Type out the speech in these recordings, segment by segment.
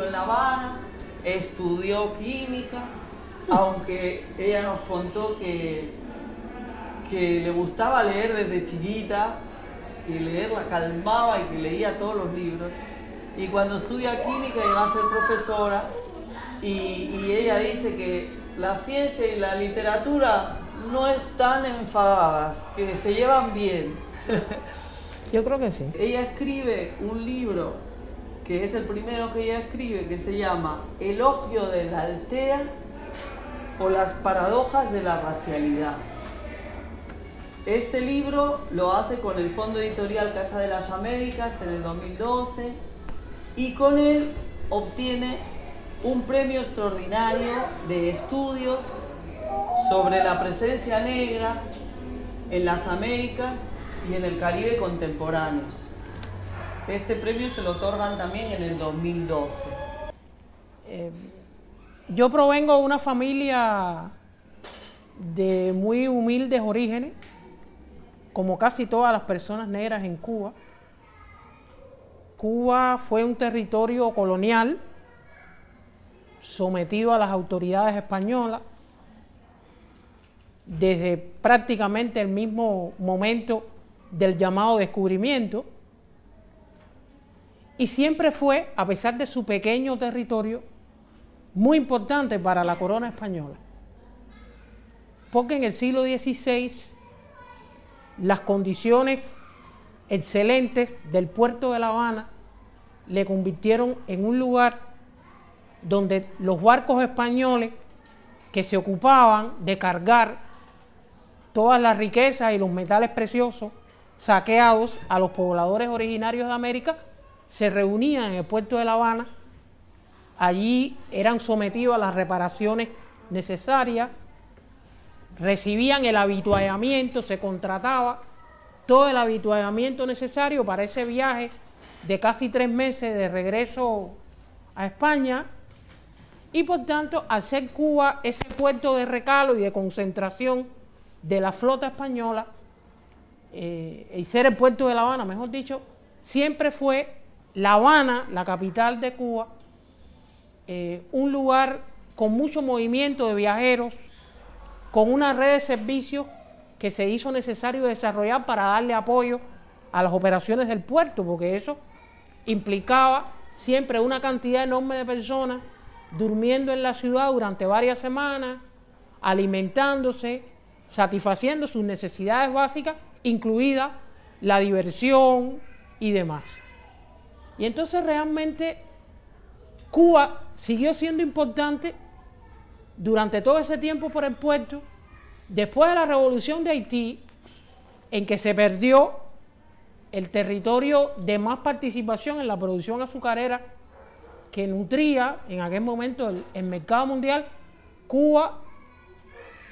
en La Habana, estudió química, aunque ella nos contó que, que le gustaba leer desde chiquita, que leer la calmaba y que leía todos los libros. Y cuando estudia química iba a ser profesora y, y ella dice que la ciencia y la literatura no están enfadadas, que se llevan bien. Yo creo que sí. Ella escribe un libro que es el primero que ella escribe, que se llama Elogio de la Altea o las paradojas de la racialidad. Este libro lo hace con el Fondo Editorial Casa de las Américas en el 2012 y con él obtiene un premio extraordinario de estudios sobre la presencia negra en las Américas y en el Caribe contemporáneos. Este premio se lo otorgan también en el 2012. Em, yo provengo de una familia de muy humildes orígenes, como casi todas las personas negras en Cuba. Cuba fue un territorio colonial sometido a las autoridades españolas desde prácticamente el mismo momento del llamado descubrimiento y siempre fue, a pesar de su pequeño territorio, muy importante para la corona española. Porque en el siglo XVI las condiciones excelentes del puerto de La Habana le convirtieron en un lugar donde los barcos españoles que se ocupaban de cargar todas las riquezas y los metales preciosos saqueados a los pobladores originarios de América se reunían en el puerto de La Habana, allí eran sometidos a las reparaciones necesarias, recibían el habituallamiento, se contrataba todo el habituallamiento necesario para ese viaje de casi tres meses de regreso a España y por tanto hacer Cuba ese puerto de recalo y de concentración de la flota española eh, y ser el puerto de La Habana, mejor dicho, siempre fue la Habana, la capital de Cuba, eh, un lugar con mucho movimiento de viajeros, con una red de servicios que se hizo necesario desarrollar para darle apoyo a las operaciones del puerto, porque eso implicaba siempre una cantidad enorme de personas durmiendo en la ciudad durante varias semanas, alimentándose, satisfaciendo sus necesidades básicas, incluida la diversión y demás. Y entonces realmente Cuba siguió siendo importante durante todo ese tiempo por el puerto. Después de la revolución de Haití, en que se perdió el territorio de más participación en la producción azucarera que nutría en aquel momento el, mercado mundial, Cuba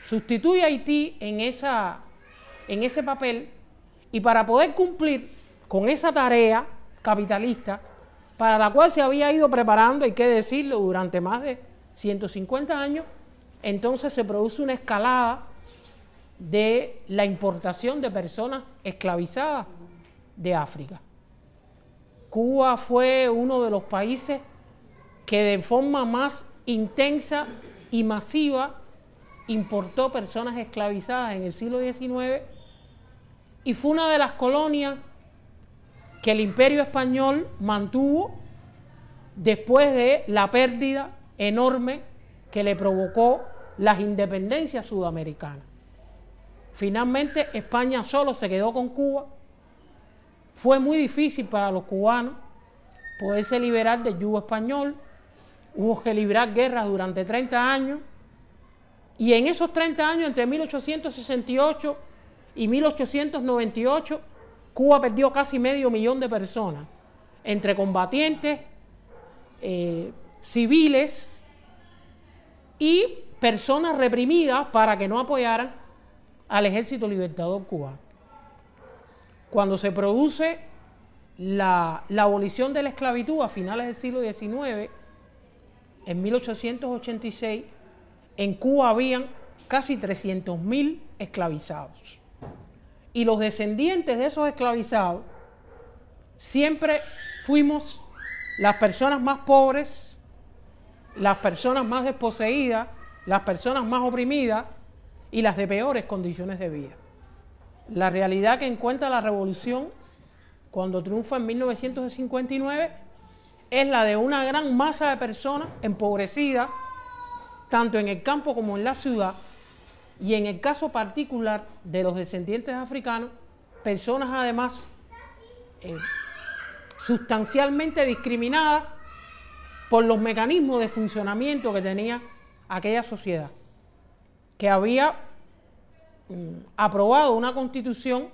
sustituye a Haití en, esa, en ese papel y para poder cumplir con esa tarea capitalista para la cual se había ido preparando, hay que decirlo, durante más de 150 años, entonces se produce una escalada de la importación de personas esclavizadas de África. Cuba fue uno de los países que de forma más intensa y masiva importó personas esclavizadas en el siglo XIX y fue una de las colonias que el imperio español mantuvo después de la pérdida enorme que le provocó las independencias sudamericanas. Finalmente España solo se quedó con Cuba. Fue muy difícil para los cubanos poderse liberar del yugo español. Hubo que librar guerras durante 30 años. Y en esos 30 años, entre 1868 y 1898, Cuba perdió casi medio millón de personas, entre combatientes, eh, civiles y personas reprimidas para que no apoyaran al ejército libertador cubano. Cuando se produce la, la abolición de la esclavitud a finales del siglo XIX, en 1886, en Cuba habían casi 300.000 esclavizados y los descendientes de esos esclavizados siempre fuimos las personas más pobres, las personas más desposeídas, las personas más oprimidas y las de peores condiciones de vida. La realidad que encuentra la revolución cuando triunfa en 1959 es la de una gran masa de personas empobrecidas, tanto en el campo como en la ciudad, y en el caso particular de los descendientes africanos, personas además eh, sustancialmente discriminadas por los mecanismos de funcionamiento que tenía aquella sociedad, que había mm, aprobado una constitución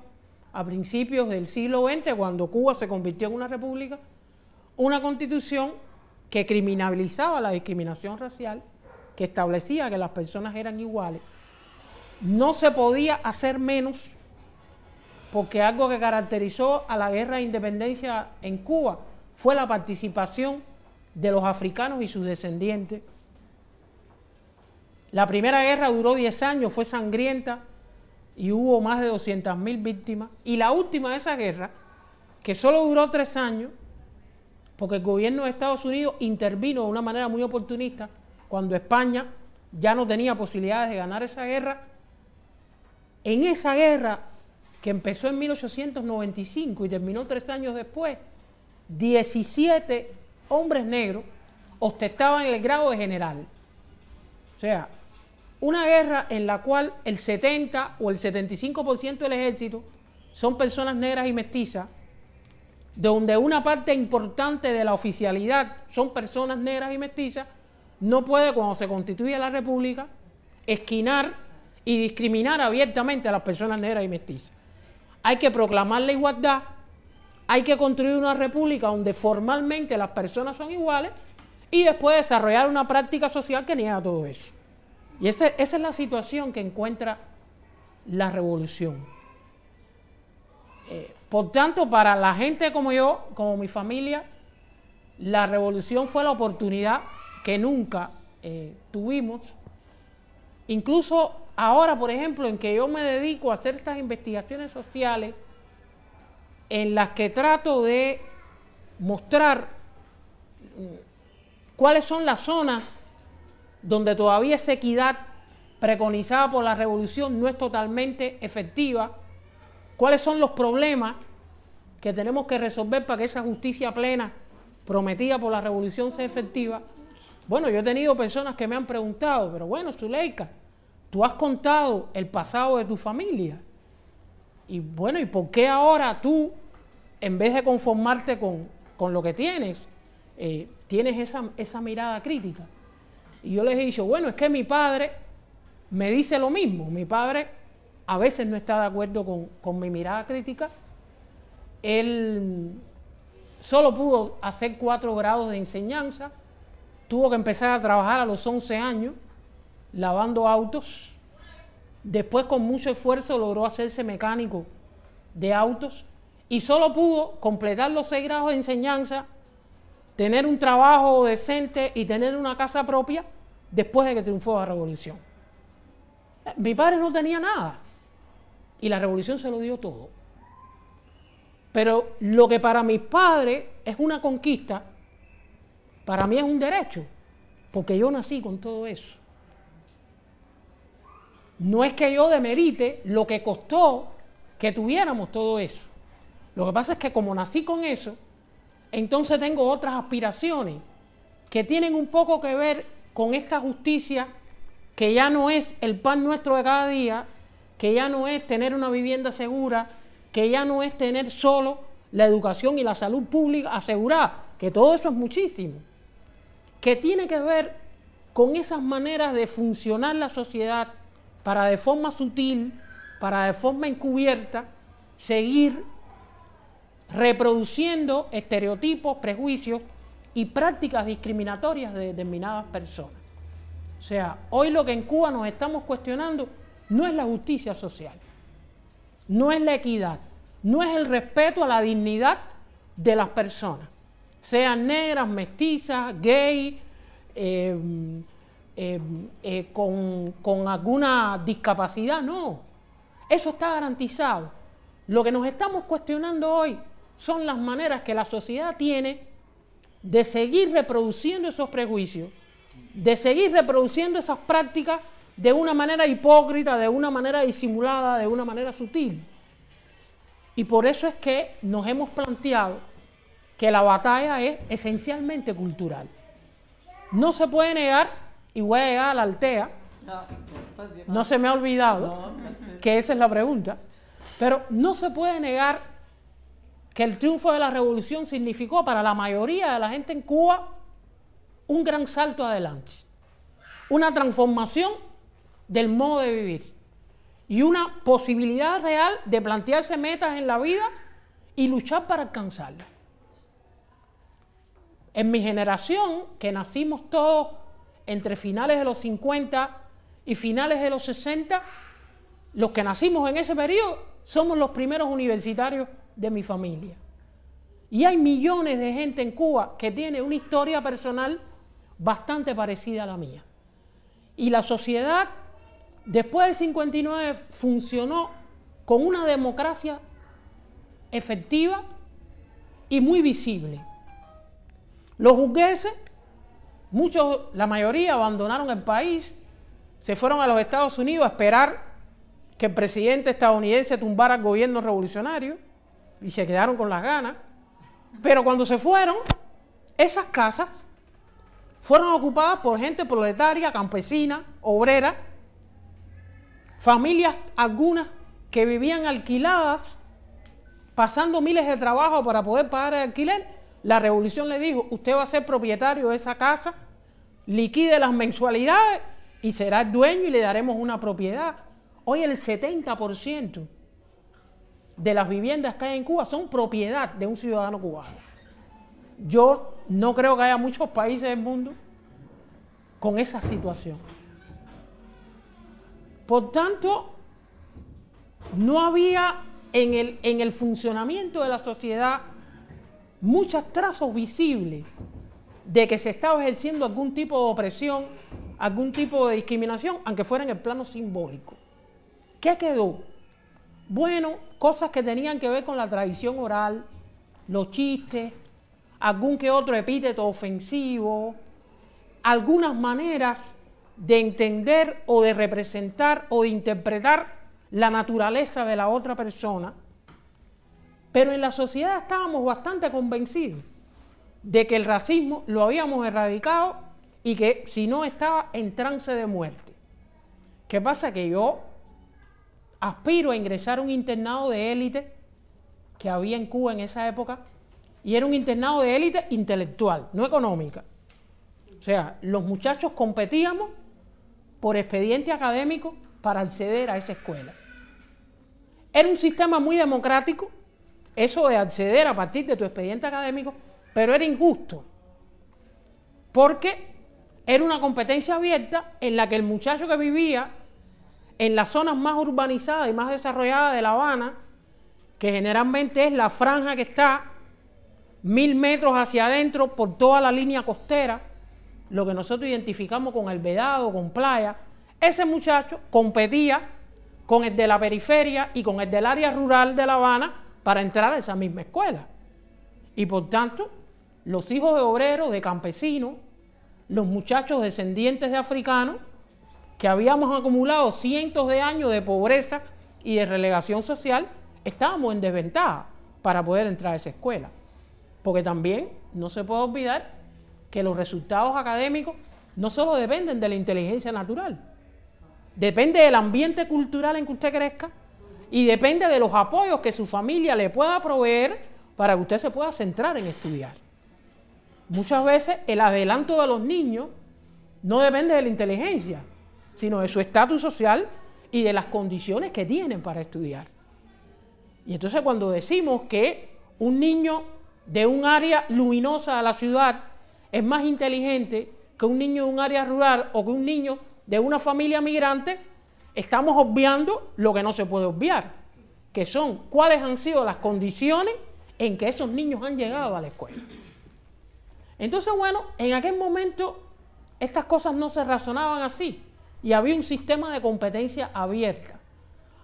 a principios del siglo XX, cuando Cuba se convirtió en una república, una constitución que criminalizaba la discriminación racial, que establecía que las personas eran iguales no se podía hacer menos porque algo que caracterizó a la guerra de independencia en Cuba fue la participación de los africanos y sus descendientes. La primera guerra duró 10 años, fue sangrienta y hubo más de 200.000 víctimas. Y la última de esa guerra, que solo duró 3 años, porque el gobierno de Estados Unidos intervino de una manera muy oportunista, cuando España ya no tenía posibilidades de ganar esa guerra, en esa guerra, que empezó en 1895 y terminó tres años después, 17 hombres negros ostentaban el grado de general. O sea, una guerra en la cual el 70 o el 75% del ejército son personas negras y mestizas, donde una parte importante de la oficialidad son personas negras y mestizas, no puede, cuando se constituye la República, esquinar y discriminar abiertamente a las personas negras y mestizas. Hay que proclamar la igualdad, hay que construir una república donde formalmente las personas son iguales y después desarrollar una práctica social que niega todo eso. Y esa, es la situación que encuentra la revolución. Eh, por tanto, para la gente como yo, como mi familia, la revolución fue la oportunidad que nunca eh, tuvimos. Incluso Ahora, por ejemplo, en que yo me dedico a hacer estas investigaciones sociales, en las que trato de mostrar mm, cuáles son las zonas donde todavía esa equidad preconizada por la revolución no es totalmente efectiva, cuáles son los problemas que tenemos que resolver para que esa justicia plena prometida por la revolución sea efectiva. Bueno, yo he tenido personas que me han preguntado, pero bueno, Zuleika, Tú has contado el pasado de tu familia. Y bueno, ¿y por qué ahora tú, en vez de conformarte con, lo que tienes, eh, tienes esa, mirada crítica? Y yo les he dicho, bueno, es que mi padre me dice lo mismo. Mi padre a veces no está de acuerdo con, con mi mirada crítica. Él solo pudo hacer cuatro grados de enseñanza. Tuvo que empezar a trabajar a los 11 años lavando autos. Después con mucho esfuerzo logró hacerse mecánico de autos y solo pudo completar los seis grados de enseñanza, tener un trabajo decente y tener una casa propia después de que triunfó la revolución. Mi padre no tenía nada y la revolución se lo dio todo. Pero lo que para mis padres es una conquista, para mí es un derecho, porque yo nací con todo eso. No es que yo demerite lo que costó que tuviéramos todo eso. Lo que pasa es que como nací con eso, entonces tengo otras aspiraciones que tienen un poco que ver con esta justicia que ya no es el pan nuestro de cada día, que ya no es tener una vivienda segura, que ya no es tener solo la educación y la salud pública asegurada, que todo eso es muchísimo, que tiene que ver con esas maneras de funcionar la sociedad para de forma sutil, para de forma encubierta, seguir reproduciendo estereotipos, prejuicios y prácticas discriminatorias de determinadas personas. O sea, hoy lo que en Cuba nos estamos cuestionando no es la justicia social, no es la equidad, no es el respeto a la dignidad de las personas, sean negras, mestizas, gay, eh, Em, eh, con, con alguna discapacidad, no. Eso está garantizado. Lo que nos estamos cuestionando hoy son las maneras que la sociedad tiene de seguir reproduciendo esos prejuicios, de seguir reproduciendo esas prácticas de una manera hipócrita, de una manera disimulada, de una manera sutil. Y por eso es que nos hemos planteado que la batalla es esencialmente cultural. No se puede negar y voy a llegar a la Altea. Ah, no se me ha olvidado que esa es la pregunta. Pero no se puede negar que el triunfo de la revolución significó para la mayoría de la gente en Cuba un gran salto adelante, una transformación del modo de vivir y una posibilidad real de plantearse metas en la vida y luchar para alcanzarlas. En mi generación, que nacimos todos entre finales de los 50 y finales de los 60, los que nacimos en ese periodo somos los primeros universitarios de mi familia. Y hay millones de gente en Cuba que tiene una historia personal bastante parecida a la mía. Y la sociedad, después del 59, funcionó con una democracia efectiva y muy visible. Los burgueses Muchos, la mayoría, abandonaron el país, se fueron a los Estados Unidos a esperar que el presidente estadounidense tumbara el gobierno revolucionario y se quedaron con las ganas. Pero cuando se fueron, esas casas fueron ocupadas por gente proletaria, campesina, obrera, familias algunas que vivían alquiladas, pasando miles de trabajo para poder pagar el alquiler la revolución le dijo, usted va a ser propietario de esa casa, liquide las mensualidades y será el dueño y le daremos una propiedad. Hoy el 70% de las viviendas que hay en Cuba son propiedad de un ciudadano cubano. Yo no creo que haya muchos países del mundo con esa situación. Por tanto, no había en el, en el funcionamiento de la sociedad muchos trazos visibles de que se estaba ejerciendo algún tipo de opresión, algún tipo de discriminación, aunque fuera en el plano simbólico. ¿Qué quedó? Bueno, cosas que tenían que ver con la tradición oral, los chistes, algún que otro epíteto ofensivo, algunas maneras de entender o de representar o de interpretar la naturaleza de la otra persona pero en la sociedad estábamos bastante convencidos de que el racismo lo habíamos erradicado y que si no estaba en trance de muerte. ¿Qué pasa? Que yo aspiro a ingresar a un internado de élite que había en Cuba en esa época y era un internado de élite intelectual, no económica. O sea, los muchachos competíamos por expediente académico para acceder a esa escuela. Era un sistema muy democrático, eso de acceder a partir de tu expediente académico, pero era injusto, porque era una competencia abierta en la que el muchacho que vivía en las zonas más urbanizadas y más desarrolladas de La Habana, que generalmente es la franja que está mil metros hacia adentro por toda la línea costera, lo que nosotros identificamos con el vedado, con playa, ese muchacho competía con el de la periferia y con el del área rural de La Habana para entrar a esa misma escuela. Y por tanto, los hijos de obreros, de campesinos, los muchachos descendientes de africanos, que habíamos acumulado cientos de años de pobreza y de relegación social, estábamos en desventaja para poder entrar a esa escuela. Porque también no se puede olvidar que los resultados académicos no solo dependen de la inteligencia natural, depende del ambiente cultural en que usted crezca, y depende de los apoyos que su familia le pueda proveer para que usted se pueda centrar en estudiar. Muchas veces el adelanto de los niños no depende de la inteligencia, sino de su estatus social y de las condiciones que tienen para estudiar. Y entonces cuando decimos que un niño de un área luminosa de la ciudad es más inteligente que un niño de un área rural o que un niño de una familia migrante, estamos obviando lo que no se puede obviar, que son cuáles han sido las condiciones en que esos niños han llegado a la escuela. Entonces, bueno, en aquel momento estas cosas no se razonaban así y había un sistema de competencia abierta.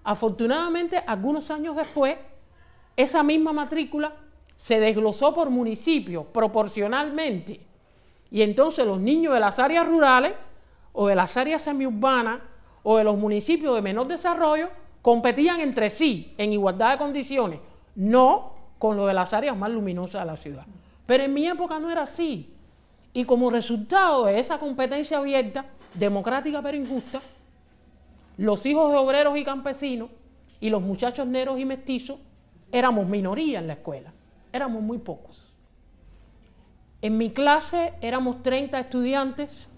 Afortunadamente, algunos años después, esa misma matrícula se desglosó por municipios proporcionalmente y entonces los niños de las áreas rurales o de las áreas semiurbanas o de los municipios de menor desarrollo competían entre sí en igualdad de condiciones, no con lo de las áreas más luminosas de la ciudad. Pero en mi época no era así. Y como resultado de esa competencia abierta, democrática pero injusta, los hijos de obreros y campesinos y los muchachos negros y mestizos éramos minoría en la escuela, éramos muy pocos. En mi clase éramos 30 estudiantes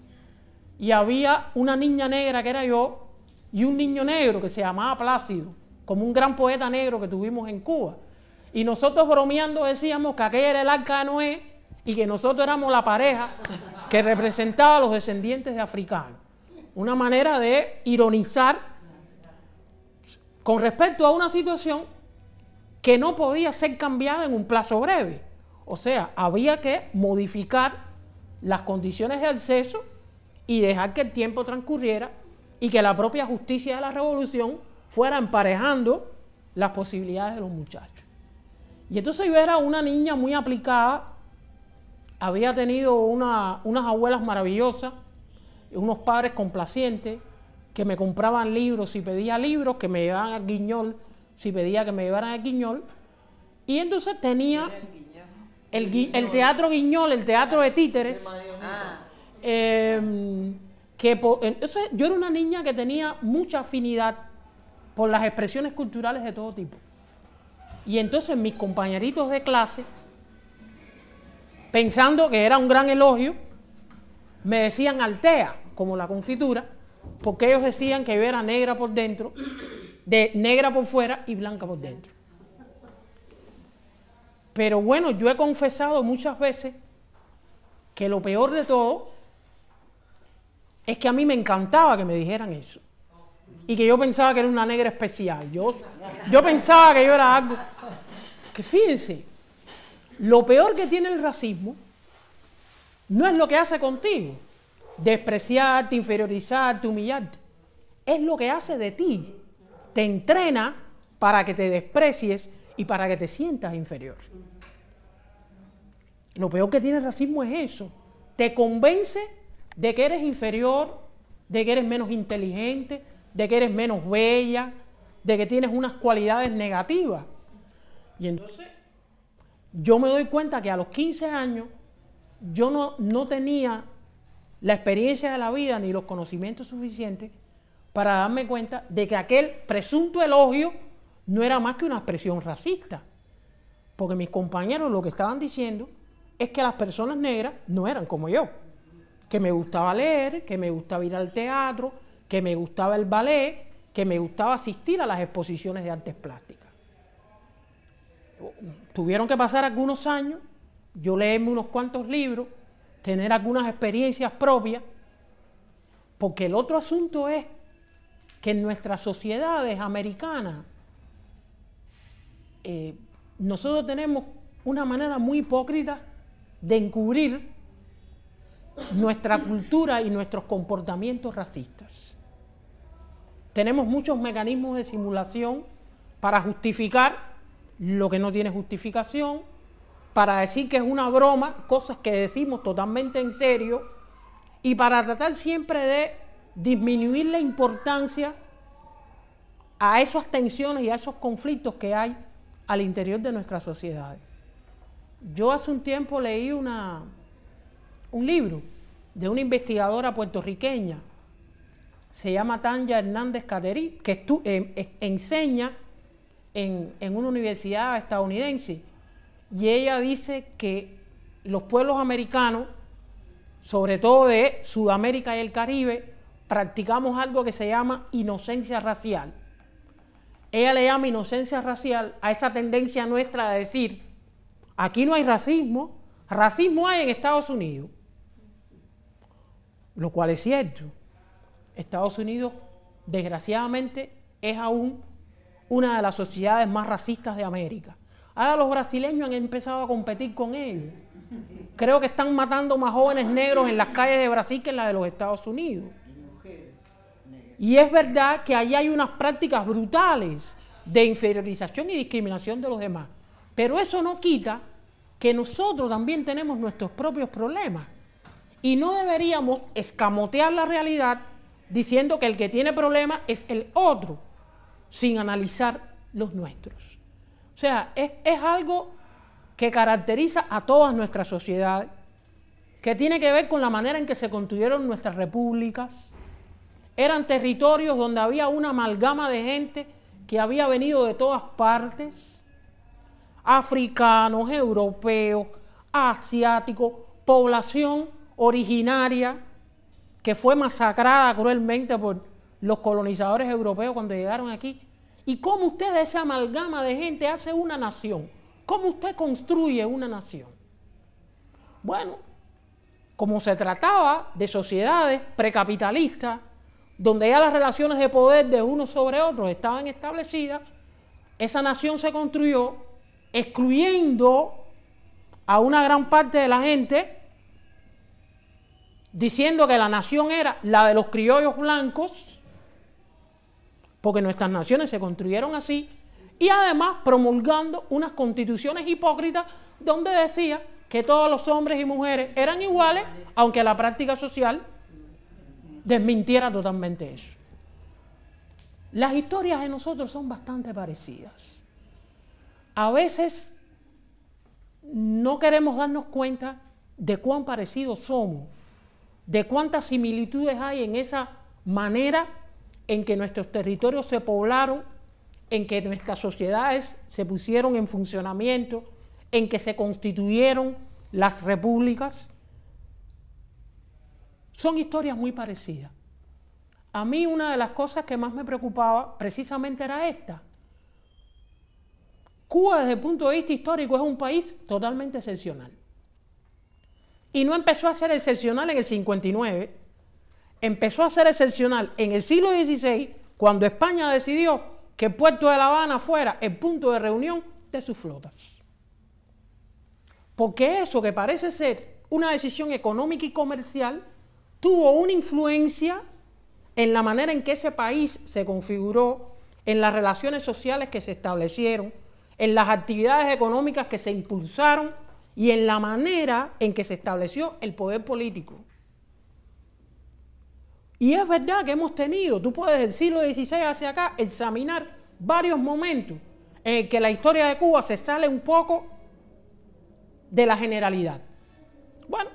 y había una niña negra que era yo y un niño negro que se llamaba Plácido, como un gran poeta negro que tuvimos en Cuba. Y nosotros bromeando decíamos que aquella era el arca de Noé y que nosotros éramos la pareja que representaba a los descendientes de africanos. Una manera de ironizar con respecto a una situación que no podía ser cambiada en un plazo breve. O sea, había que modificar las condiciones de acceso y dejar que el tiempo transcurriera y que la propia justicia de la revolución fuera emparejando las posibilidades de los muchachos. Y entonces yo era una niña muy aplicada, había tenido unas abuelas maravillosas, unos padres complacientes, que me compraban libros si pedía libros, que me llevaban al guiñol si pedía que me llevaran al guiñol. Y entonces tenía el, teatro guiñol, el teatro de títeres. Ah. Em, que yo era una niña que tenía mucha afinidad por las expresiones culturales de todo tipo. Y entonces mis compañeritos de clase, pensando que era un gran elogio, me decían altea, como la confitura, porque ellos decían que yo era negra por dentro, de negra por fuera y blanca por dentro. Pero bueno, yo he confesado muchas veces que lo peor de todo es que a mí me encantaba que me dijeran eso. Y que yo pensaba que era una negra especial. Yo, yo pensaba que yo era algo. Que fíjense, lo peor que tiene el racismo no es lo que hace contigo. Despreciarte, inferiorizarte, humillarte. Es lo que hace de ti. Te entrena para que te desprecies y para que te sientas inferior. Lo peor que tiene el racismo es eso. Te convence de que eres inferior, de que eres menos inteligente, de que eres menos bella, de que tienes unas cualidades negativas. Y entonces yo me doy cuenta que a los 15 años yo no, no tenía la experiencia de la vida ni los conocimientos suficientes para darme cuenta de que aquel presunto elogio no era más que una expresión racista. Porque mis compañeros lo que estaban diciendo es que las personas negras no eran como yo que me gustaba leer, que me gustaba ir al teatro, que me gustaba el ballet, que me gustaba asistir a las exposiciones de artes plásticas. Tuvieron que pasar algunos años, yo leerme unos cuantos libros, tener algunas experiencias propias, porque el otro asunto es que en nuestras sociedades americanas eh, nosotros tenemos una manera muy hipócrita de encubrir nuestra cultura y nuestros comportamientos racistas. Tenemos muchos mecanismos de simulación para justificar lo que no tiene justificación, para decir que es una broma, cosas que decimos totalmente en serio, y para tratar siempre de disminuir la importancia a esas tensiones y a esos conflictos que hay al interior de nuestra sociedad. Yo hace un tiempo leí una, un libro de una investigadora puertorriqueña, se llama Tanja Hernández Caterí, que eh, enseña en, en una universidad estadounidense, y ella dice que los pueblos americanos, sobre todo de Sudamérica y el Caribe, practicamos algo que se llama inocencia racial. Ella le llama inocencia racial a esa tendencia nuestra de decir, aquí no hay racismo, racismo hay en Estados Unidos, lo cual es cierto. Estados Unidos, desgraciadamente, es aún una de las sociedades más racistas de América. Ahora los brasileños han empezado a competir con ellos. Creo que están matando más jóvenes negros en las calles de Brasil que en las de los Estados Unidos. Y es verdad que ahí hay unas prácticas brutales de inferiorización y discriminación de los demás. Pero eso no quita que nosotros también tenemos nuestros propios problemas. Y no deberíamos escamotear la realidad diciendo que el que tiene problemas es el otro, sin analizar los nuestros. O sea, es, es algo que caracteriza a todas nuestras sociedades, que tiene que ver con la manera en que se construyeron nuestras repúblicas. Eran territorios donde había una amalgama de gente que había venido de todas partes, africanos, europeos, asiáticos, población originaria que fue masacrada cruelmente por los colonizadores europeos cuando llegaron aquí. ¿Y cómo usted de esa amalgama de gente hace una nación? ¿Cómo usted construye una nación? Bueno, como se trataba de sociedades precapitalistas, donde ya las relaciones de poder de unos sobre otros estaban establecidas, esa nación se construyó excluyendo a una gran parte de la gente diciendo que la nación era la de los criollos blancos, porque nuestras naciones se construyeron así, y además promulgando unas constituciones hipócritas donde decía que todos los hombres y mujeres eran iguales, aunque la práctica social desmintiera totalmente eso. Las historias de nosotros son bastante parecidas. A veces no queremos darnos cuenta de cuán parecidos somos de cuántas similitudes hay en esa manera en que nuestros territorios se poblaron, en que nuestras sociedades se pusieron en funcionamiento, en que se constituyeron las repúblicas. Son historias muy parecidas. A mí una de las cosas que más me preocupaba precisamente era esta. Cuba desde el punto de vista histórico es un país totalmente excepcional y no empezó a ser excepcional en el 59, empezó a ser excepcional en el siglo XVI, cuando España decidió que puerto de La Habana fuera el punto de reunión de sus flotas. Porque eso que parece ser una decisión económica y comercial, tuvo una influencia en la manera en que ese país se configuró, en las relaciones sociales que se establecieron, en las actividades económicas que se impulsaron y en la manera en que se estableció el poder político. Y es verdad que hemos tenido, tú puedes del siglo XVI hacia acá, examinar varios momentos en que la historia de Cuba se sale un poco de la generalidad. Bueno,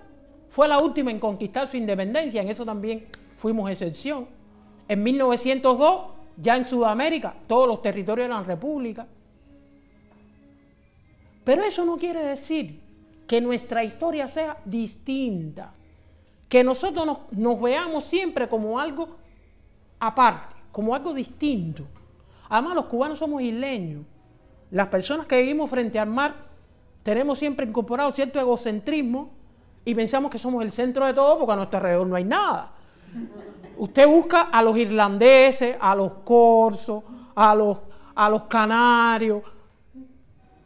fue la última en conquistar su independencia, en eso también fuimos excepción. En 1902, ya en Sudamérica, todos los territorios eran repúblicas. Pero eso no quiere decir que nuestra historia sea distinta, que nosotros nos, veamos siempre como algo aparte, como algo distinto. Además, los cubanos somos isleños. Las personas que vivimos frente al mar tenemos siempre incorporado cierto egocentrismo y pensamos que somos el centro de todo porque a nuestro alrededor no hay nada. Usted busca a los irlandeses, a los corsos, a los, a los canarios.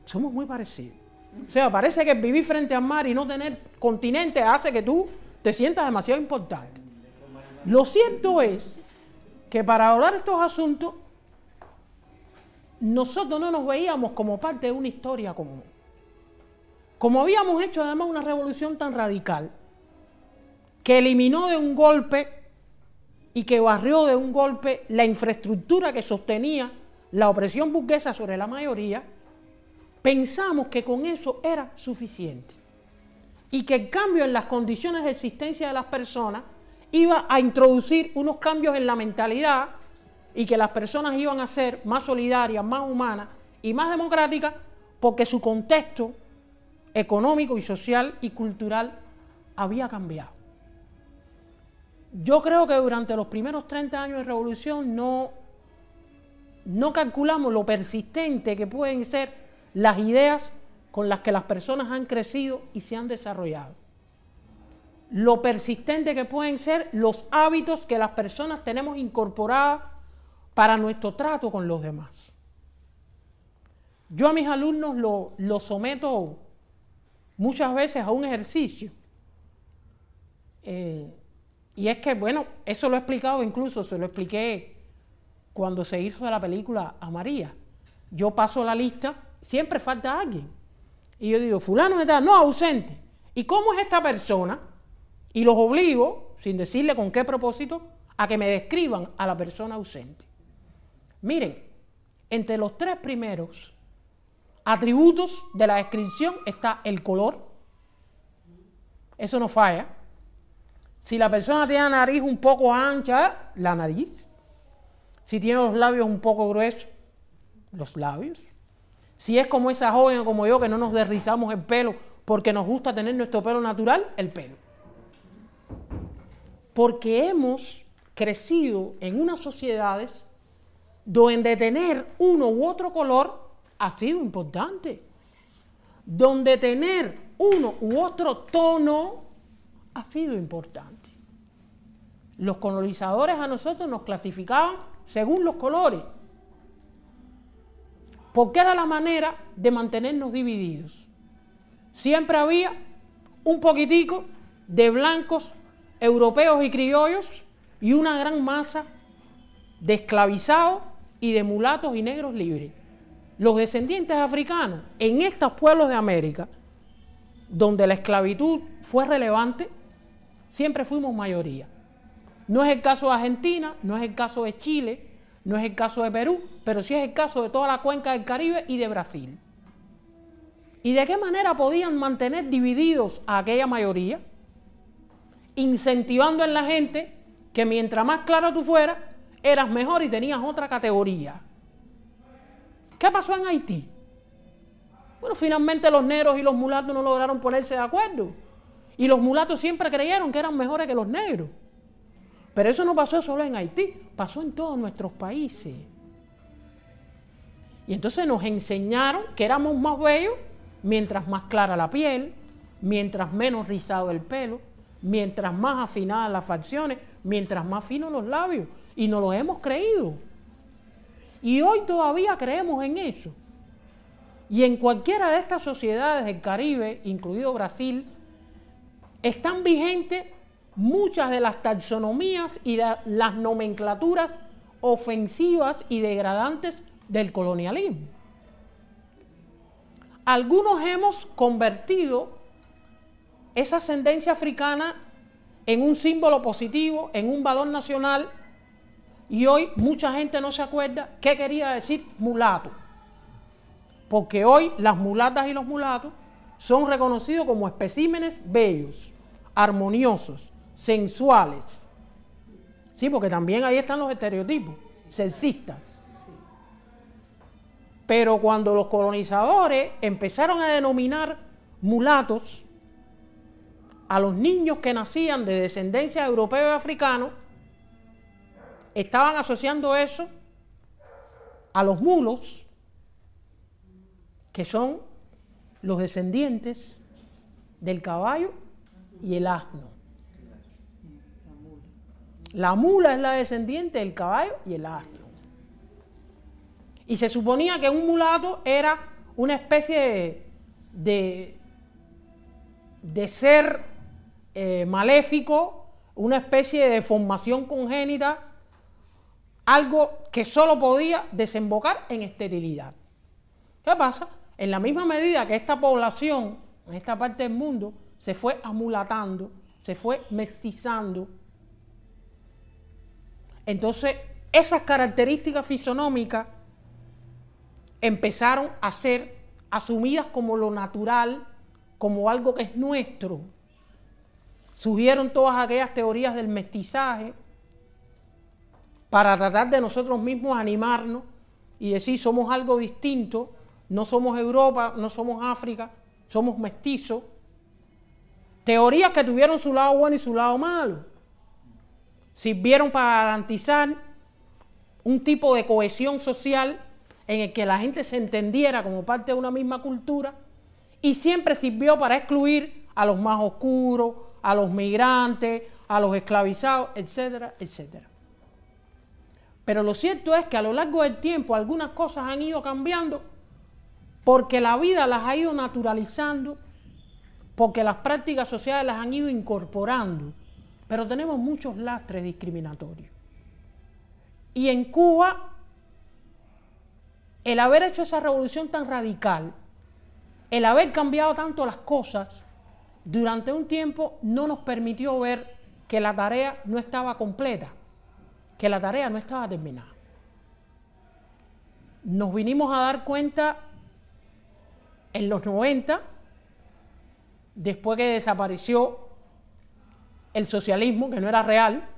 Somos muy parecidos. O sea, parece que vivir frente al mar y no tener continente hace que tú te sientas demasiado importante. Lo cierto es que para hablar estos asuntos, nosotros no nos veíamos como parte de una historia común. Como habíamos hecho además una revolución tan radical, que eliminó de un golpe y que barrió de un golpe la infraestructura que sostenía la opresión burguesa sobre la mayoría, pensamos que con eso era suficiente y que el cambio en las condiciones de existencia de las personas iba a introducir unos cambios en la mentalidad y que las personas iban a ser más solidarias, más humanas y más democráticas porque su contexto económico y social y cultural había cambiado. Yo creo que durante los primeros 30 años de revolución no, no calculamos lo persistente que pueden ser las ideas con las que las personas han crecido y se han desarrollado. Lo persistente que pueden ser los hábitos que las personas tenemos incorporadas para nuestro trato con los demás. Yo a mis alumnos lo, someto muchas veces a un ejercicio. Eh, y es que, bueno, eso lo he explicado incluso, se lo expliqué cuando se hizo la película a María. Yo paso la lista siempre falta alguien. Y yo digo, fulano está, no, ausente. ¿Y cómo es esta persona? Y los obligo, sin decirle con qué propósito, a que me describan a la persona ausente. Miren, entre los tres primeros atributos de la descripción está el color. Eso no falla. Si la persona tiene la nariz un poco ancha, la nariz. Si tiene los labios un poco gruesos, los labios. Si es como esa joven o como yo que no nos derrizamos el pelo porque nos gusta tener nuestro pelo natural, el pelo. Porque hemos crecido en unas sociedades donde tener uno u otro color ha sido importante. Donde tener uno u otro tono ha sido importante. Los colonizadores a nosotros nos clasificaban según los colores porque era la manera de mantenernos divididos. Siempre había un poquitico de blancos, europeos y criollos y una gran masa de esclavizados y de mulatos y negros libres. Los descendientes africanos en estos pueblos de América, donde la esclavitud fue relevante, siempre fuimos mayoría. No es el caso de Argentina, no es el caso de Chile, no es el caso de Perú, pero sí es el caso de toda la cuenca del Caribe y de Brasil. ¿Y de qué manera podían mantener divididos a aquella mayoría? Incentivando en la gente que mientras más claro tú fueras, eras mejor y tenías otra categoría. ¿Qué pasó en Haití? Bueno, finalmente los negros y los mulatos no lograron ponerse de acuerdo. Y los mulatos siempre creyeron que eran mejores que los negros. Pero eso no pasó solo en Haití, pasó en todos nuestros países. Y entonces nos enseñaron que éramos más bellos mientras más clara la piel, mientras menos rizado el pelo, mientras más afinadas las facciones, mientras más finos los labios. Y nos lo hemos creído. Y hoy todavía creemos en eso. Y en cualquiera de estas sociedades del Caribe, incluido Brasil, están vigentes muchas de las taxonomías y las nomenclaturas ofensivas y degradantes del colonialismo. Algunos hemos convertido esa ascendencia africana en un símbolo positivo, en un valor nacional, y hoy mucha gente no se acuerda qué quería decir mulato, porque hoy las mulatas y los mulatos son reconocidos como especímenes bellos, armoniosos, sensuales. Sí, porque también ahí están los estereotipos sexistas. Pero cuando los colonizadores empezaron a denominar mulatos a los niños que nacían de descendencia europea y africana, estaban asociando eso a los mulos, que son los descendientes del caballo y el asno. La mula es la descendiente del caballo y el asno. Y se suponía que un mulato era una especie de, de, ser eh, maléfico, una especie de formación congénita, algo que solo podía desembocar en esterilidad. ¿Qué pasa? En la misma medida que esta población, en esta parte del mundo, se fue amulatando, se fue mestizando, entonces, esas características fisonómicas empezaron a ser asumidas como lo natural, como algo que es nuestro. Surgieron todas aquellas teorías del mestizaje para tratar de nosotros mismos animarnos y decir somos algo distinto, no somos Europa, no somos África, somos mestizos. Teorías que tuvieron su lado bueno y su lado malo sirvieron para garantizar un tipo de cohesión social en el que la gente se entendiera como parte de una misma cultura y siempre sirvió para excluir a los más oscuros, a los migrantes, a los esclavizados, etcétera, etcétera. Pero lo cierto es que a lo largo del tiempo algunas cosas han ido cambiando porque la vida las ha ido naturalizando, porque las prácticas sociales las han ido incorporando pero tenemos muchos lastres discriminatorios. Y en Cuba, el haber hecho esa revolución tan radical, el haber cambiado tanto las cosas, durante un tiempo no nos permitió ver que la tarea no estaba completa, que la tarea no estaba terminada. Nos vinimos a dar cuenta en los 90, después que desapareció el socialismo, que no era real,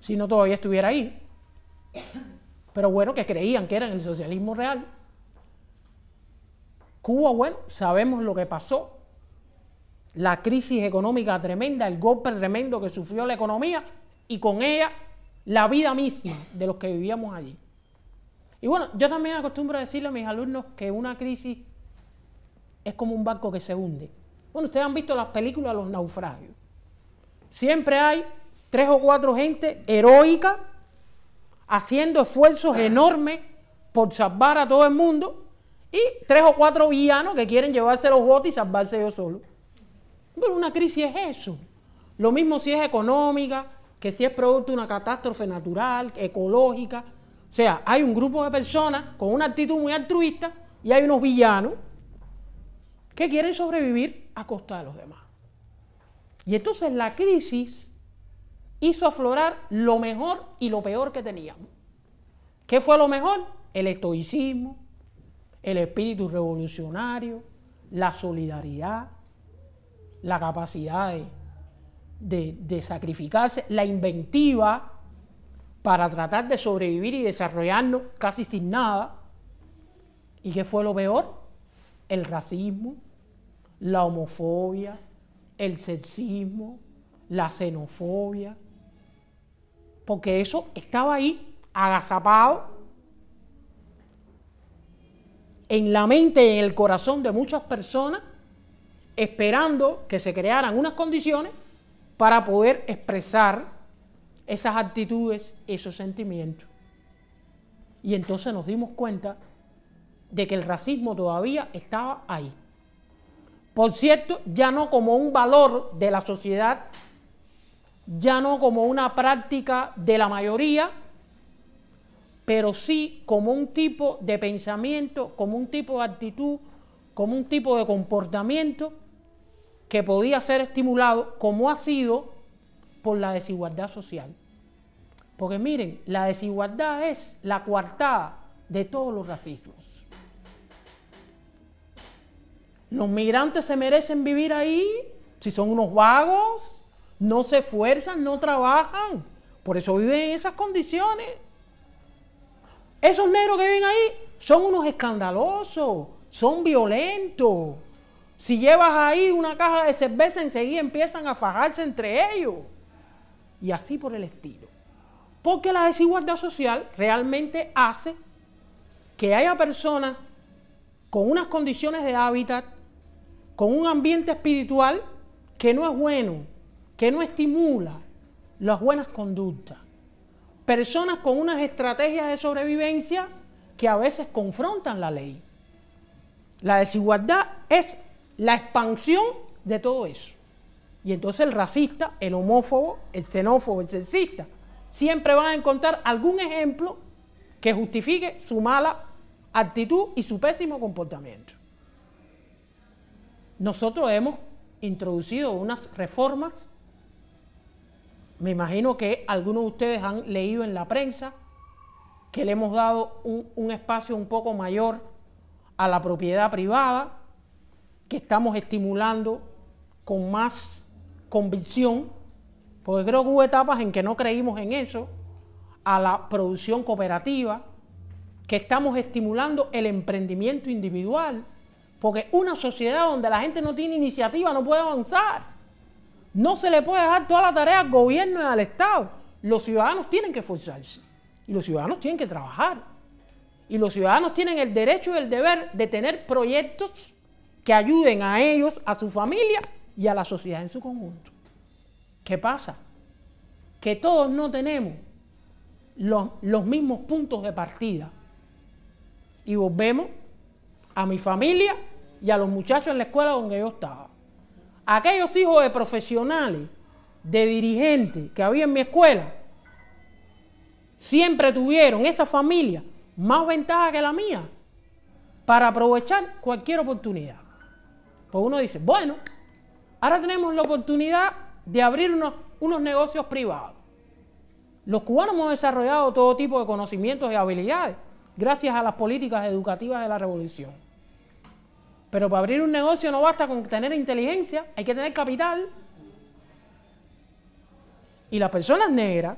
si no todavía estuviera ahí, pero bueno, que creían que era el socialismo real. Cuba, bueno, sabemos lo que pasó, la crisis económica tremenda, el golpe tremendo que sufrió la economía y con ella la vida misma de los que vivíamos allí. Y bueno, yo también acostumbro a decirle a mis alumnos que una crisis es como un barco que se hunde. Bueno, ustedes han visto las películas Los naufragios. Siempre hay tres o cuatro gente heroica haciendo esfuerzos enormes por salvar a todo el mundo y tres o cuatro villanos que quieren llevarse los votos y salvarse ellos solos. Pero una crisis es eso. Lo mismo si es económica, que si es producto de una catástrofe natural, ecológica. O sea, hay un grupo de personas con una actitud muy altruista y hay unos villanos que quieren sobrevivir a costa de los demás. Y entonces la crisis hizo aflorar lo mejor y lo peor que teníamos. ¿Qué fue lo mejor? El estoicismo, el espíritu revolucionario, la solidaridad, la capacidad de, sacrificarse, la inventiva para tratar de sobrevivir y desarrollarnos casi sin nada. ¿Y qué fue lo peor? El racismo, la homofobia, el sexismo, la xenofobia, porque eso estaba ahí agazapado en la mente y en el corazón de muchas personas, esperando que se crearan unas condiciones para poder expresar esas actitudes, esos sentimientos. Y entonces nos dimos cuenta de que el racismo todavía estaba ahí. Por cierto, ya no como un valor de la sociedad, ya no como una práctica de la mayoría, pero sí como un tipo de pensamiento, como un tipo de actitud, como un tipo de comportamiento que podía ser estimulado como ha sido por la desigualdad social. Porque miren, la desigualdad es la coartada de todos los racismos. Los migrantes se merecen vivir ahí si son unos vagos, no se esfuerzan, no trabajan. Por eso viven en esas condiciones. Esos negros que viven ahí son unos escandalosos, son violentos. Si llevas ahí una caja de cerveza, enseguida empiezan a fajarse entre ellos. Y así por el estilo. Porque la desigualdad social realmente hace que haya personas con unas condiciones de hábitat con un ambiente espiritual que no es bueno, que no estimula las buenas conductas. Personas con unas estrategias de sobrevivencia que a veces confrontan la ley. La desigualdad es la expansión de todo eso. Y entonces el racista, el homófobo, el xenófobo, el sexista, siempre van a encontrar algún ejemplo que justifique su mala actitud y su pésimo comportamiento. Nosotros hemos introducido unas reformas, me imagino que algunos de ustedes han leído en la prensa, que le hemos dado un, espacio un poco mayor a la propiedad privada, que estamos estimulando con más convicción, porque creo que hubo etapas en que no creímos en eso, a la producción cooperativa, que estamos estimulando el emprendimiento individual, porque una sociedad donde la gente no tiene iniciativa no puede avanzar. No se le puede dejar toda la tarea al gobierno y al Estado. Los ciudadanos tienen que esforzarse. Y los ciudadanos tienen que trabajar. Y los ciudadanos tienen el derecho y el deber de tener proyectos que ayuden a ellos, a su familia y a la sociedad en su conjunto. ¿Qué pasa? Que todos no tenemos los, los mismos puntos de partida. Y volvemos a mi familia y a los muchachos en la escuela donde yo estaba. Aquellos hijos de profesionales, de dirigentes que había en mi escuela, siempre tuvieron esa familia más ventaja que la mía para aprovechar cualquier oportunidad. Pues uno dice, bueno, ahora tenemos la oportunidad de abrir unos, unos negocios privados. Los cubanos hemos desarrollado todo tipo de conocimientos y habilidades gracias a las políticas educativas de la revolución. Pero para abrir un negocio no basta con tener inteligencia, hay que tener capital. Y las personas negras,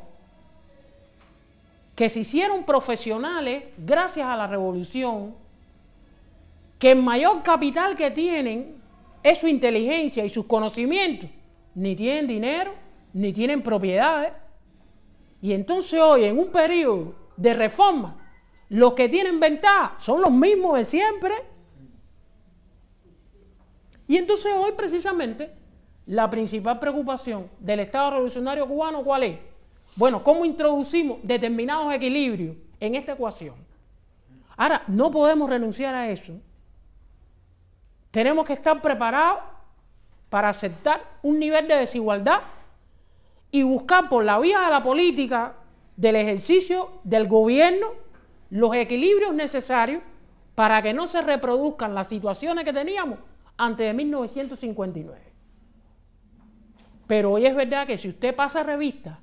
que se hicieron profesionales gracias a la revolución, que el mayor capital que tienen es su inteligencia y sus conocimientos. Ni tienen dinero, ni tienen propiedades. Y entonces hoy, en un periodo de reforma, los que tienen ventaja son los mismos de siempre. Y entonces hoy precisamente la principal preocupación del Estado revolucionario cubano, ¿cuál es? Bueno, ¿cómo introducimos determinados equilibrios en esta ecuación? Ahora, no podemos renunciar a eso. Tenemos que estar preparados para aceptar un nivel de desigualdad y buscar por la vía de la política, del ejercicio del gobierno, los equilibrios necesarios para que no se reproduzcan las situaciones que teníamos antes de 1959. Pero hoy es verdad que si usted pasa revista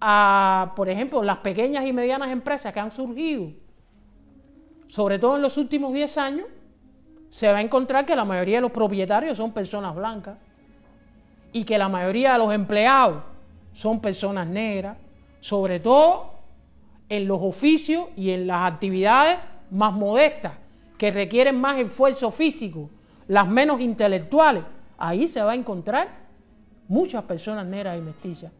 a, por ejemplo, las pequeñas y medianas empresas que han surgido, sobre todo en los últimos 10 años, se va a encontrar que la mayoría de los propietarios son personas blancas y que la mayoría de los empleados son personas negras, sobre todo en los oficios y en las actividades más modestas, que requieren más esfuerzo físico las menos intelectuales, ahí se va a encontrar muchas personas negras y mestizas.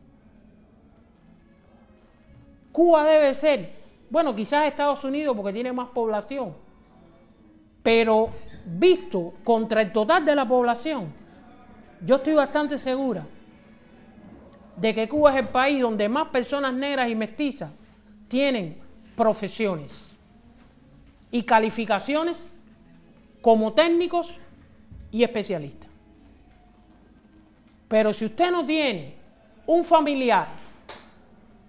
Cuba debe ser, bueno, quizás Estados Unidos porque tiene más población, pero visto contra el total de la población, yo estoy bastante segura de que Cuba es el país donde más personas negras y mestizas tienen profesiones y calificaciones como técnicos y especialista. Pero si usted no tiene un familiar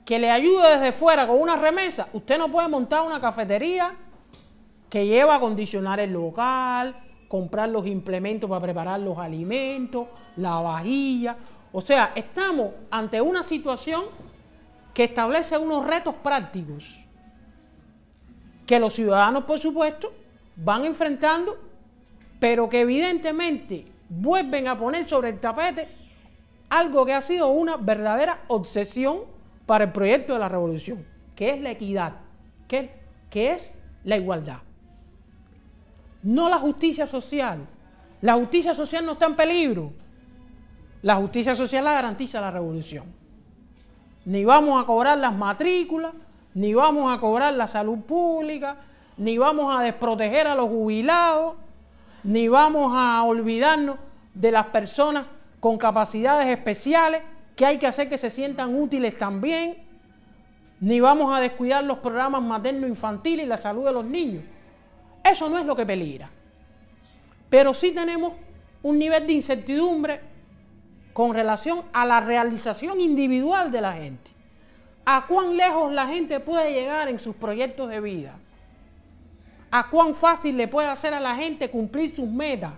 que le ayude desde fuera con una remesa, usted no puede montar una cafetería que lleva a acondicionar el local, comprar los implementos para preparar los alimentos, la vajilla. O sea, estamos ante una situación que establece unos retos prácticos que los ciudadanos, por supuesto, van enfrentando pero que evidentemente vuelven a poner sobre el tapete algo que ha sido una verdadera obsesión para el proyecto de la revolución, que es la equidad, que, es la igualdad. No la justicia social. La justicia social no está en peligro. La justicia social la garantiza la revolución. Ni vamos a cobrar las matrículas, ni vamos a cobrar la salud pública, ni vamos a desproteger a los jubilados ni vamos a olvidarnos de las personas con capacidades especiales que hay que hacer que se sientan útiles también, ni vamos a descuidar los programas materno infantiles y la salud de los niños. Eso no es lo que peligra. Pero sí tenemos un nivel de incertidumbre con relación a la realización individual de la gente. A cuán lejos la gente puede llegar en sus proyectos de vida a cuán fácil le puede hacer a la gente cumplir sus metas.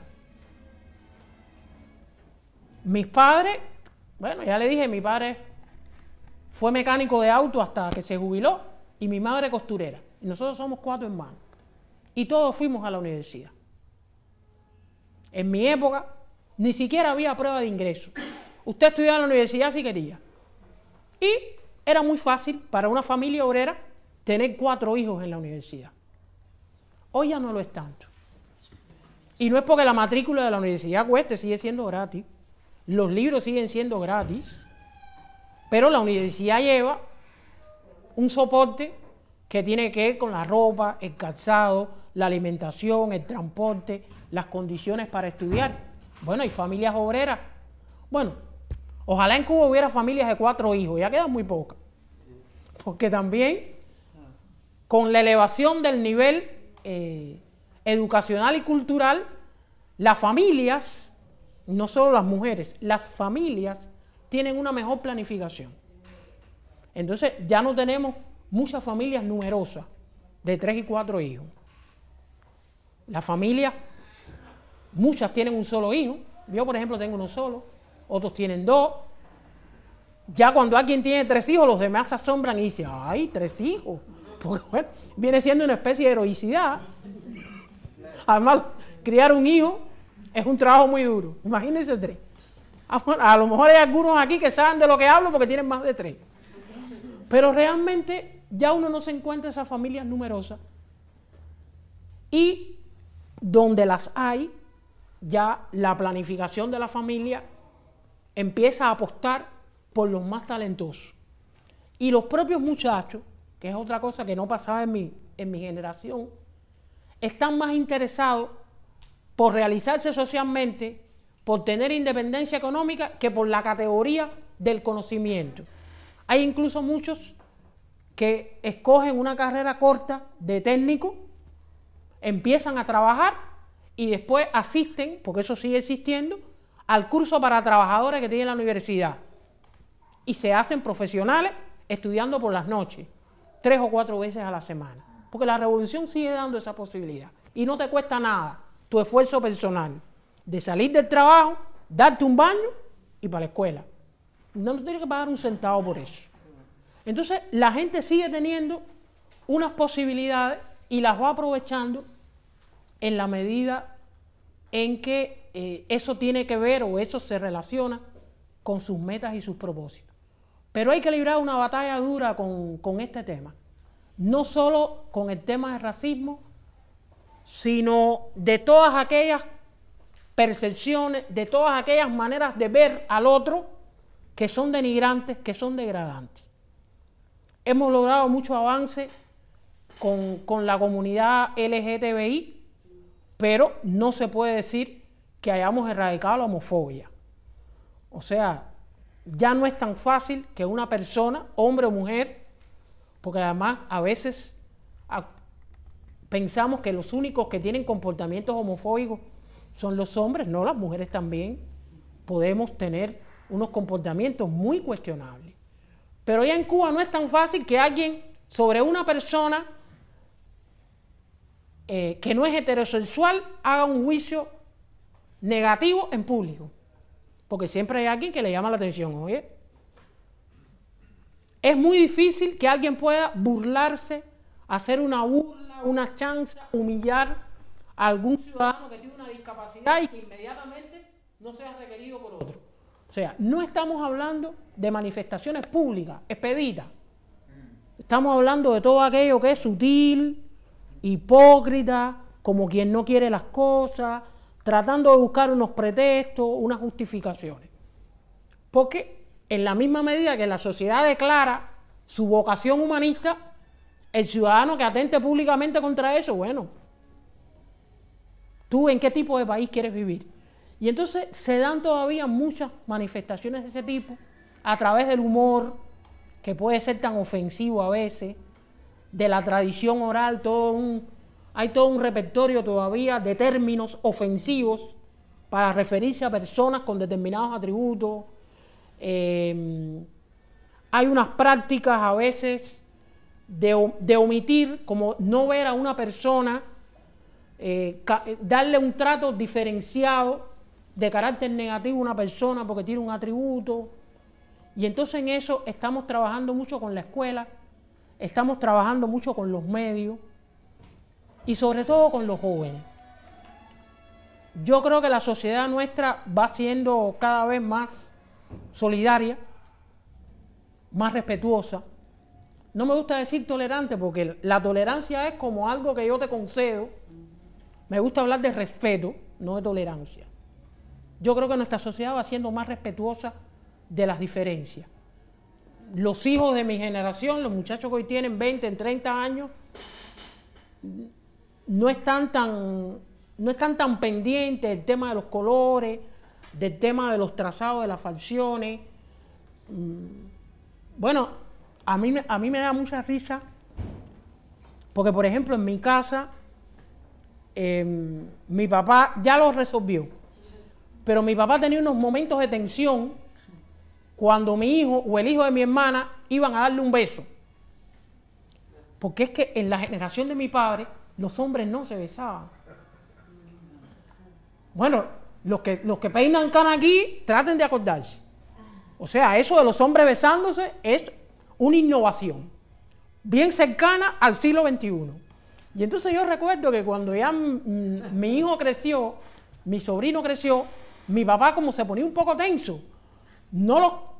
Mis padres, bueno, ya le dije, mi padre fue mecánico de auto hasta que se jubiló y mi madre costurera. Y nosotros somos cuatro hermanos. Y todos fuimos a la universidad. En mi época ni siquiera había prueba de ingreso. Usted estudiaba en la universidad si quería. Y era muy fácil para una familia obrera tener cuatro hijos en la universidad. Hoy ya no lo es tanto. Y no es porque la matrícula de la universidad cueste, sigue siendo gratis. Los libros siguen siendo gratis. Pero la universidad lleva un soporte que tiene que ver con la ropa, el calzado, la alimentación, el transporte, las condiciones para estudiar. Bueno, hay familias obreras. Bueno, ojalá en Cuba hubiera familias de cuatro hijos, ya quedan muy pocas. Porque también con la elevación del nivel eh, educacional y cultural, las familias, no solo las mujeres, las familias tienen una mejor planificación. Entonces ya no tenemos muchas familias numerosas de tres y cuatro hijos. Las familias, muchas tienen un solo hijo. Yo, por ejemplo, tengo uno solo, otros tienen dos. Ya cuando alguien tiene tres hijos, los demás se asombran y dicen, ay, tres hijos. Porque bueno, viene siendo una especie de heroicidad. Además, criar un hijo es un trabajo muy duro. Imagínense tres. A lo mejor hay algunos aquí que saben de lo que hablo porque tienen más de tres. Pero realmente ya uno no se encuentra esas familias numerosas. Y donde las hay, ya la planificación de la familia empieza a apostar por los más talentosos. Y los propios muchachos que es otra cosa que no pasaba en mi, en mi generación, están más interesados por realizarse socialmente, por tener independencia económica, que por la categoría del conocimiento. Hay incluso muchos que escogen una carrera corta de técnico, empiezan a trabajar y después asisten, porque eso sigue existiendo, al curso para trabajadores que tiene la universidad. Y se hacen profesionales estudiando por las noches tres o cuatro veces a la semana. Porque la revolución sigue dando esa posibilidad. Y no te cuesta nada tu esfuerzo personal de salir del trabajo, darte un baño y para la escuela. No te tienes que pagar un centavo por eso. Entonces la gente sigue teniendo unas posibilidades y las va aprovechando en la medida en que eh, eso tiene que ver o eso se relaciona con sus metas y sus propósitos. Pero hay que librar una batalla dura con, este tema. No solo con el tema del racismo, sino de todas aquellas percepciones, de todas aquellas maneras de ver al otro que son denigrantes, que son degradantes. Hemos logrado mucho avance con, con, la comunidad LGTBI, pero no se puede decir que hayamos erradicado la homofobia. O sea, ya no es tan fácil que una persona, hombre o mujer, porque además a veces pensamos que los únicos que tienen comportamientos homofóbicos son los hombres, no las mujeres también. Podemos tener unos comportamientos muy cuestionables. Pero ya en Cuba no es tan fácil que alguien sobre una persona eh, que no es heterosexual haga un juicio negativo en público. Porque siempre hay alguien que le llama la atención, oye. Es muy difícil que alguien pueda burlarse, hacer una burla, una chanza, humillar a algún ciudadano que tiene una discapacidad y que inmediatamente no sea requerido por otro. O sea, no estamos hablando de manifestaciones públicas, expeditas. Estamos hablando de todo aquello que es sutil, hipócrita, como quien no quiere las cosas, tratando de buscar unos pretextos, unas justificaciones. Porque en la misma medida que la sociedad declara su vocación humanista, el ciudadano que atente públicamente contra eso, bueno, ¿tú en qué tipo de país quieres vivir? Y entonces se dan todavía muchas manifestaciones de ese tipo a través del humor, que puede ser tan ofensivo a veces, de la tradición oral, todo un hay todo un repertorio todavía de términos ofensivos para referirse a personas con determinados atributos. Em, hay unas prácticas a veces de, omitir, como no ver a una persona, eh, eh, darle un trato diferenciado de carácter negativo a una persona porque tiene un atributo. Y entonces en eso estamos trabajando mucho con la escuela, estamos trabajando mucho con los medios y sobre todo con los jóvenes. Yo creo que la sociedad nuestra va siendo cada vez más solidaria, más respetuosa. No me gusta decir tolerante porque la tolerancia es como algo que yo te concedo. Me gusta hablar de respeto, no de tolerancia. Yo creo que nuestra sociedad va siendo más respetuosa de las diferencias. Los hijos de mi generación, los muchachos que hoy tienen 20, 30 años, no están tan, no están tan pendientes del tema de los colores, del tema de los trazados, de las facciones. Mm, bueno, a mí, a mí me da mucha risa, porque por ejemplo en mi casa, em, mi papá ya lo resolvió, pero mi papá tenía unos momentos de tensión cuando mi hijo o el hijo de mi hermana iban a darle un beso. Porque es que en la generación de mi padre, los hombres no se besaban. Bueno, los que, los que peinan cana aquí, traten de acordarse. O sea, eso de los hombres besándose es una innovación bien cercana al siglo XXI. Y entonces yo recuerdo que cuando ya mi hijo creció, mi sobrino creció, mi papá como se ponía un poco tenso, no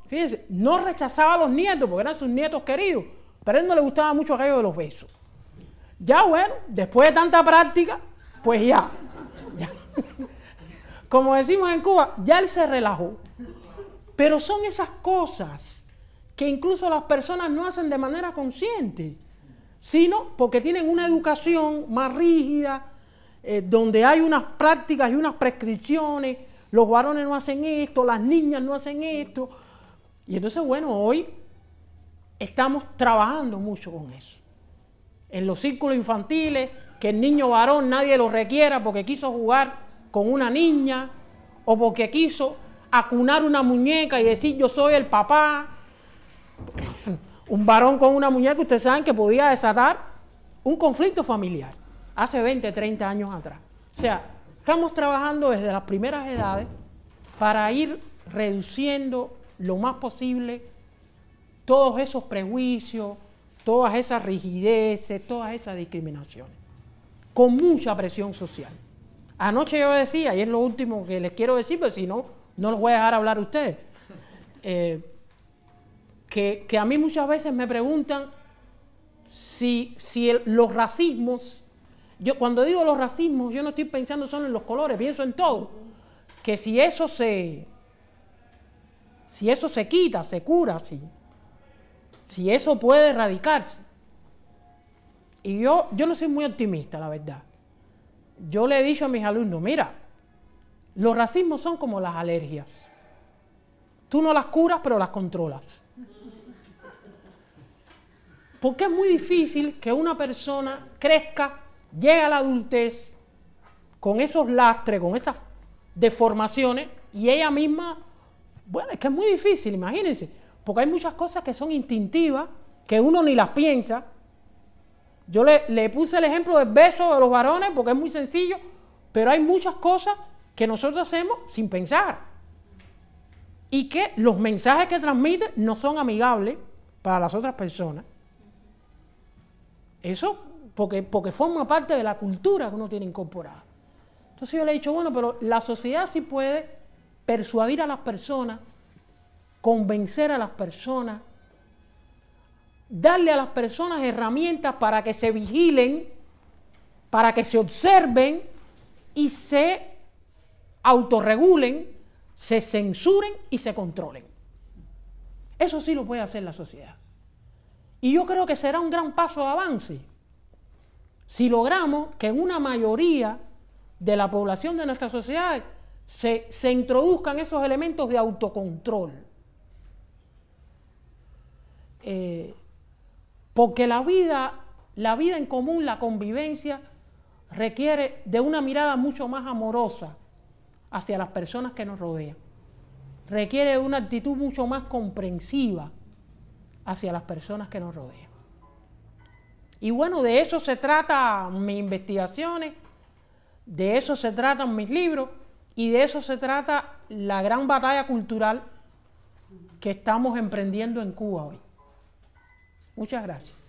no rechazaba a los nietos porque eran sus nietos queridos, pero a él no le gustaba mucho aquello de los besos. Ya bueno, después de tanta práctica, pues ya. Como decimos en Cuba, ya él se relajó. Pero son esas cosas que incluso las personas no hacen de manera consciente, sino porque tienen una educación más rígida, eh, donde hay unas prácticas y unas prescripciones, los varones no hacen esto, las niñas no hacen esto. Y entonces, bueno, hoy estamos trabajando mucho con eso en los círculos infantiles, que el niño varón nadie lo requiera porque quiso jugar con una niña o porque quiso acunar una muñeca y decir yo soy el papá. Un varón con una muñeca, ustedes saben que podía desatar un conflicto familiar hace 20, 30 años atrás. O sea, estamos trabajando desde las primeras edades para ir reduciendo lo más posible todos esos prejuicios, todas esas rigideces, todas esas discriminaciones, con mucha presión social. Anoche yo decía, y es lo último que les quiero decir, pero pues si no, no los voy a dejar hablar a ustedes, eh, que, a mí muchas veces me preguntan si, si los racismos, yo cuando digo los racismos, yo no estoy pensando solo en los colores, pienso en todo, que si eso se, si eso se quita, se cura, sí si eso puede erradicarse. Y yo, yo no soy muy optimista, la verdad. Yo le he dicho a mis alumnos, mira, los racismos son como las alergias. Tú no las curas, pero las controlas. Porque es muy difícil que una persona crezca, llegue a la adultez, con esos lastres, con esas deformaciones, y ella misma, bueno, es que es muy difícil, imagínense. Porque hay muchas cosas que son instintivas, que uno ni las piensa. Yo le, puse el ejemplo del beso de los varones porque es muy sencillo, pero hay muchas cosas que nosotros hacemos sin pensar. Y que los mensajes que transmiten no son amigables para las otras personas. Eso porque, porque forma parte de la cultura que uno tiene incorporada. Entonces yo le he dicho, bueno, pero la sociedad sí puede persuadir a las personas convencer a las personas, darle a las personas herramientas para que se vigilen, para que se observen y se autorregulen, se censuren y se controlen. Eso sí lo puede hacer la sociedad. Y yo creo que será un gran paso de avance si logramos que en una mayoría de la población de nuestra sociedad se, se introduzcan esos elementos de autocontrol. Eh, porque la vida, la vida en común, la convivencia, requiere de una mirada mucho más amorosa hacia las personas que nos rodean. Requiere una actitud mucho más comprensiva hacia las personas que nos rodean. Y bueno, de eso se trata mis investigaciones, de eso se tratan mis libros y de eso se trata la gran batalla cultural que estamos emprendiendo en Cuba hoy. Muchas gracias.